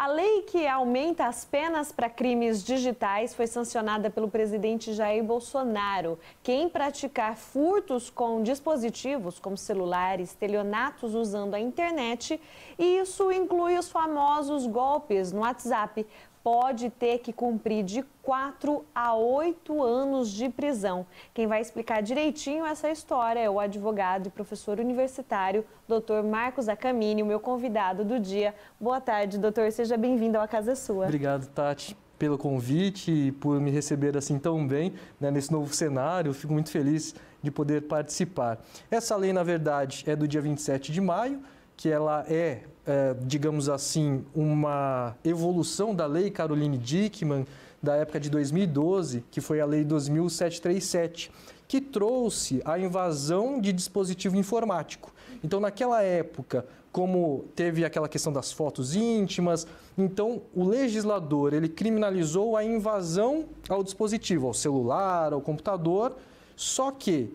A lei que aumenta as penas para crimes digitais foi sancionada pelo presidente Jair Bolsonaro. Quem praticar furtos com dispositivos como celulares, telionatos usando a internet, e isso inclui os famosos golpes no WhatsApp, pode ter que cumprir de 4 a 8 anos de prisão. Quem vai explicar direitinho essa história é o advogado e professor universitário, doutor Marcos Acamini, o meu convidado do dia. Boa tarde, doutor. Seja bem-vindo à Casa Sua. Obrigado, Tati pelo convite e por me receber assim tão bem né, nesse novo cenário. fico muito feliz de poder participar. Essa lei, na verdade, é do dia 27 de maio, que ela é é, digamos assim, uma evolução da lei Caroline Dickman da época de 2012, que foi a lei 2737, que trouxe a invasão de dispositivo informático. Então, naquela época, como teve aquela questão das fotos íntimas, então o legislador ele criminalizou a invasão ao dispositivo, ao celular, ao computador, só que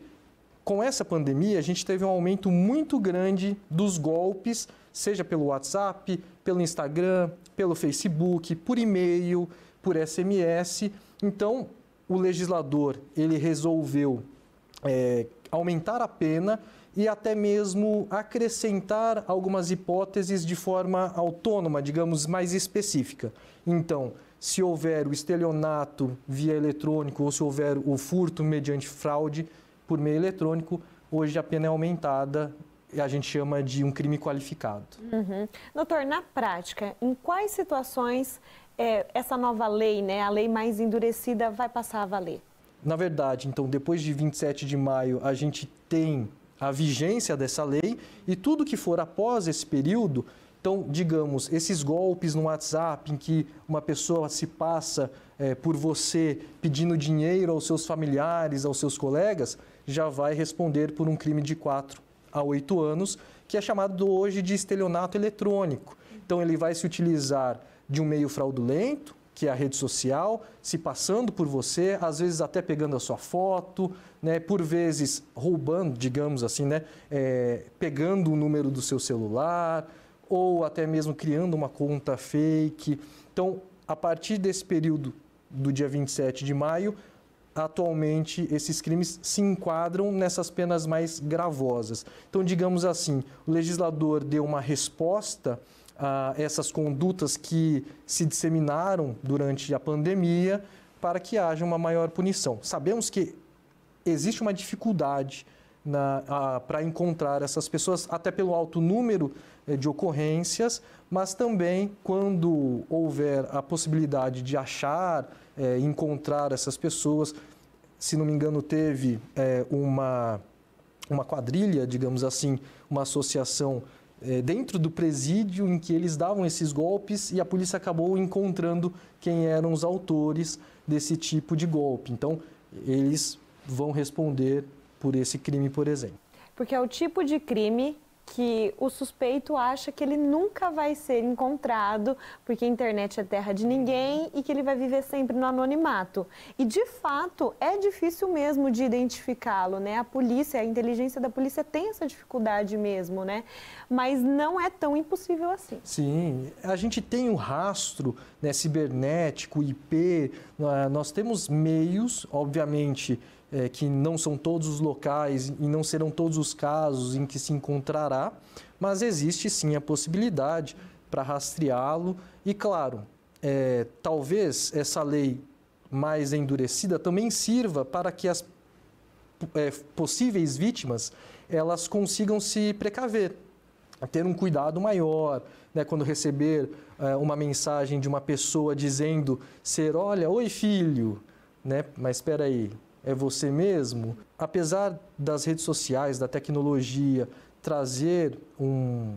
com essa pandemia, a gente teve um aumento muito grande dos golpes, seja pelo WhatsApp, pelo Instagram, pelo Facebook, por e-mail, por SMS. Então, o legislador ele resolveu é, aumentar a pena e até mesmo acrescentar algumas hipóteses de forma autônoma, digamos, mais específica. Então, se houver o estelionato via eletrônico ou se houver o furto mediante fraude, por meio eletrônico, hoje a pena é aumentada e a gente chama de um crime qualificado. Uhum. Doutor, na prática, em quais situações é, essa nova lei, né, a lei mais endurecida, vai passar a valer? Na verdade, então, depois de 27 de maio, a gente tem a vigência dessa lei e tudo que for após esse período então, digamos, esses golpes no WhatsApp em que uma pessoa se passa é, por você pedindo dinheiro aos seus familiares, aos seus colegas, já vai responder por um crime de 4 a 8 anos, que é chamado hoje de estelionato eletrônico. Então, ele vai se utilizar de um meio fraudulento, que é a rede social, se passando por você, às vezes até pegando a sua foto, né, por vezes roubando, digamos assim, né, é, pegando o número do seu celular, ou até mesmo criando uma conta fake. Então, a partir desse período do dia 27 de maio, atualmente esses crimes se enquadram nessas penas mais gravosas. Então, digamos assim, o legislador deu uma resposta a essas condutas que se disseminaram durante a pandemia para que haja uma maior punição. Sabemos que existe uma dificuldade para encontrar essas pessoas, até pelo alto número eh, de ocorrências, mas também quando houver a possibilidade de achar, é, encontrar essas pessoas. Se não me engano, teve é, uma, uma quadrilha, digamos assim, uma associação é, dentro do presídio em que eles davam esses golpes e a polícia acabou encontrando quem eram os autores desse tipo de golpe. Então, eles vão responder por esse crime, por exemplo. Porque é o tipo de crime que o suspeito acha que ele nunca vai ser encontrado, porque a internet é terra de ninguém e que ele vai viver sempre no anonimato. E de fato, é difícil mesmo de identificá-lo, né? A polícia, a inteligência da polícia tem essa dificuldade mesmo, né? Mas não é tão impossível assim. Sim, a gente tem um rastro né, cibernético, IP, nós temos meios, obviamente, é, que não são todos os locais e não serão todos os casos em que se encontrará, mas existe sim a possibilidade para rastreá-lo. E claro, é, talvez essa lei mais endurecida também sirva para que as é, possíveis vítimas elas consigam se precaver, ter um cuidado maior, né, quando receber é, uma mensagem de uma pessoa dizendo ser, olha, oi filho, né, mas espera aí, é você mesmo. Apesar das redes sociais, da tecnologia trazer um,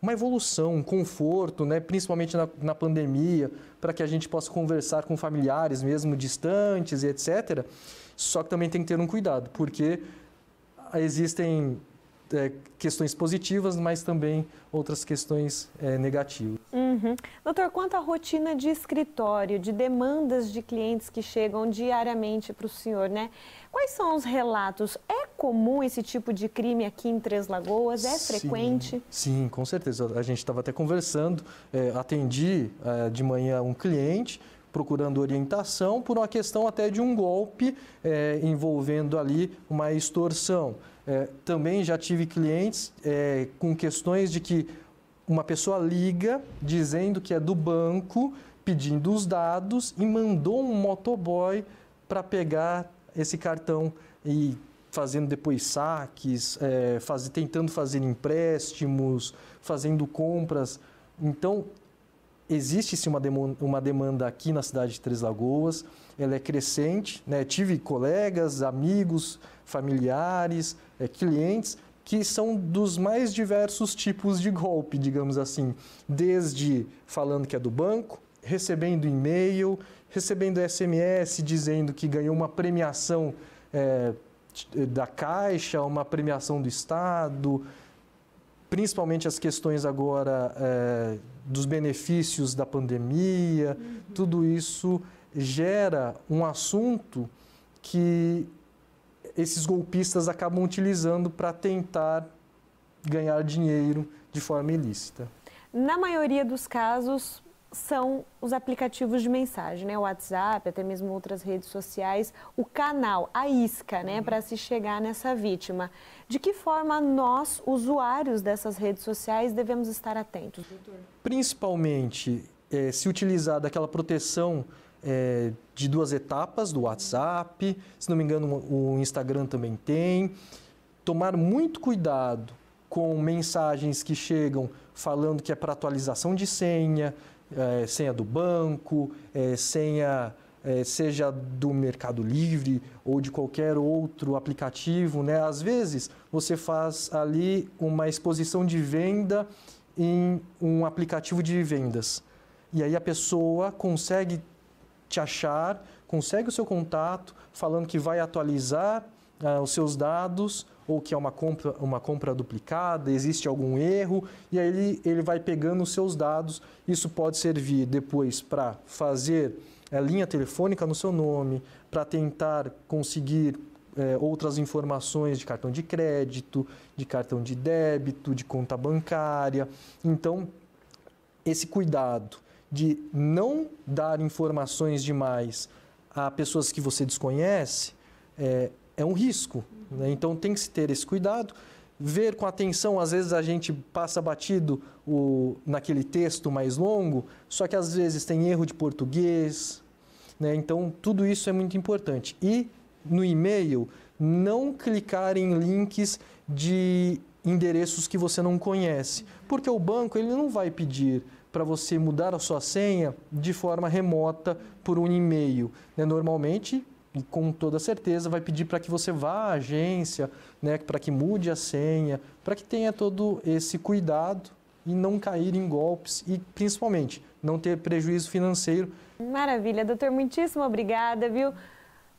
uma evolução, um conforto, né? principalmente na, na pandemia, para que a gente possa conversar com familiares mesmo distantes e etc. Só que também tem que ter um cuidado, porque existem é, questões positivas, mas também outras questões é, negativas. Uhum. Doutor, quanto à rotina de escritório, de demandas de clientes que chegam diariamente para o senhor, né? Quais são os relatos? É comum esse tipo de crime aqui em Três Lagoas? É sim, frequente? Sim, com certeza. A gente estava até conversando, é, atendi é, de manhã um cliente procurando orientação por uma questão até de um golpe é, envolvendo ali uma extorsão. É, também já tive clientes é, com questões de que uma pessoa liga dizendo que é do banco, pedindo os dados e mandou um motoboy para pegar esse cartão e fazendo depois saques, é, faz, tentando fazer empréstimos, fazendo compras. Então, existe sim uma demanda, uma demanda aqui na cidade de Três Lagoas, ela é crescente. Né? Tive colegas, amigos, familiares, é, clientes que são dos mais diversos tipos de golpe, digamos assim, desde falando que é do banco, recebendo e-mail, recebendo SMS dizendo que ganhou uma premiação é, da Caixa, uma premiação do Estado, principalmente as questões agora é, dos benefícios da pandemia, uhum. tudo isso gera um assunto que esses golpistas acabam utilizando para tentar ganhar dinheiro de forma ilícita. Na maioria dos casos, são os aplicativos de mensagem, né? O WhatsApp, até mesmo outras redes sociais, o canal, a isca, né, uhum. para se chegar nessa vítima. De que forma nós, usuários dessas redes sociais, devemos estar atentos, doutor? Principalmente é, se utilizar daquela proteção é, de duas etapas do WhatsApp, se não me engano, o Instagram também tem. Tomar muito cuidado com mensagens que chegam falando que é para atualização de senha, é, senha do banco, é, senha é, seja do Mercado Livre ou de qualquer outro aplicativo, né? Às vezes você faz ali uma exposição de venda em um aplicativo de vendas. E aí a pessoa consegue te achar, consegue o seu contato, falando que vai atualizar ah, os seus dados ou que é uma compra, uma compra duplicada, existe algum erro, e aí ele, ele vai pegando os seus dados. Isso pode servir depois para fazer a é, linha telefônica no seu nome, para tentar conseguir é, outras informações de cartão de crédito, de cartão de débito, de conta bancária. Então, esse cuidado de não dar informações demais a pessoas que você desconhece é, é um risco. Né? Então tem que se ter esse cuidado, ver com atenção. Às vezes a gente passa batido o, naquele texto mais longo, só que às vezes tem erro de português. Né? Então tudo isso é muito importante. E no e-mail, não clicar em links de endereços que você não conhece, porque o banco ele não vai pedir para você mudar a sua senha de forma remota por um e-mail. Né? Normalmente com toda certeza vai pedir para que você vá à agência, né, para que mude a senha, para que tenha todo esse cuidado e não cair em golpes e principalmente não ter prejuízo financeiro. Maravilha, doutor, muitíssimo obrigada, viu?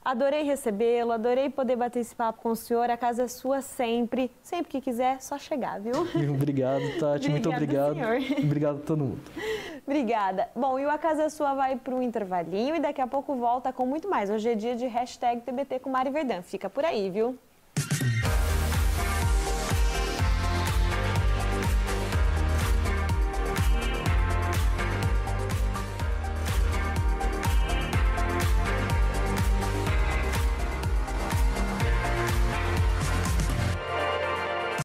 Adorei recebê-lo, adorei poder bater esse papo com o senhor. A casa é sua sempre. Sempre que quiser, é só chegar, viu? Obrigado, Tati. Obrigado, muito obrigado. Senhor. Obrigado a todo mundo. Obrigada. Bom, e o A Casa é Sua vai para um intervalinho e daqui a pouco volta com muito mais. Hoje é dia de hashtag TBT com Mari Verdão. Fica por aí, viu?